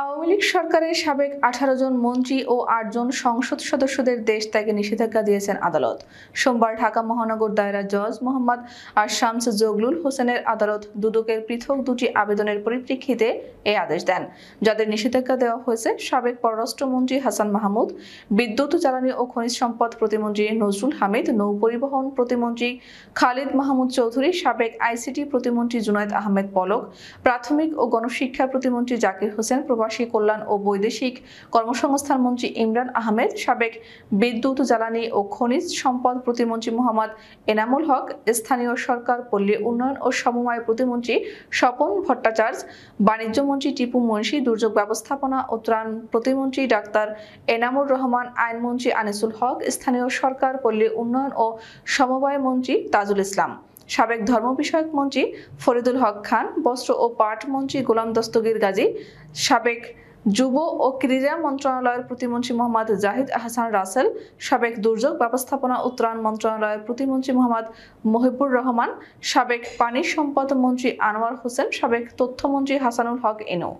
আওয়ামী লীগ সরকারের সাবেক আঠারো জন মন্ত্রী ও আটজন সংসদ সদস্যদের দেশ ত্যাগে নিষেধাজ্ঞা দিয়েছেন আদালত সোমবার ঢাকা মহানগর দায়রা জজ মোহাম্মদ আর শামস জগলুল হোসেনের আদালত দুদকের পৃথক দুটি আবেদনের পরিপ্রেক্ষিতে এ আদেশ দেন যাদের নিষেধাজ্ঞা দেওয়া হয়েছে সাবেক পররাষ্ট্রমন্ত্রী হাসান মাহমুদ বিদ্যুৎ জ্বালানি ও খনিজ সম্পদ প্রতিমন্ত্রী নজরুল হামিদ নৌ পরিবহন প্রতিমন্ত্রী খালিদ মাহমুদ চৌধুরী সাবেক আইসিটি প্রতিমন্ত্রী জুনায়দ আহমেদ পলক প্রাথমিক ও গণশিক্ষা প্রতিমন্ত্রী জাকির হোসেন প্রবাস আদিবাসী কল্যাণ ও বৈদেশিক কর্মসংস্থান মন্ত্রী ইমরান আহমেদ সাবেক বিদ্যুৎ জ্বালানি ও খনিজ সম্পদ প্রতিমন্ত্রী মোহাম্মদ এনামুল হক স্থানীয় সরকার পল্লী উন্নয়ন ও সমবায় প্রতিমন্ত্রী স্বপন ভট্টাচার্য বাণিজ্যমন্ত্রী টিপু মুন্সী দুর্যোগ ব্যবস্থাপনা ও ত্রাণ প্রতিমন্ত্রী ডাক্তার এনামুর রহমান আইনমন্ত্রী আনিসুল হক স্থানীয় সরকার পল্লী উন্নয়ন ও সমবায় মন্ত্রী তাজুল ইসলাম সাবেক ধর্ম বিষয়ক মন্ত্রী ফরিদুল হক খান বস্ত্র ও পাট মন্ত্রী গোলাম দস্তগীর গাজী সাবেক যুব ও ক্রীড়া মন্ত্রণালয়ের প্রতিমন্ত্রী মোহাম্মদ জাহিদ আহসান রাসেল সাবেক দুর্যোগ ব্যবস্থাপনা উত্তরায়ণ মন্ত্রণালয়ের প্রতিমন্ত্রী মোহাম্মদ মহিবুর রহমান সাবেক পানি সম্পদ মন্ত্রী আনোয়ার হোসেন সাবেক তথ্যমন্ত্রী হাসানুল হক এনো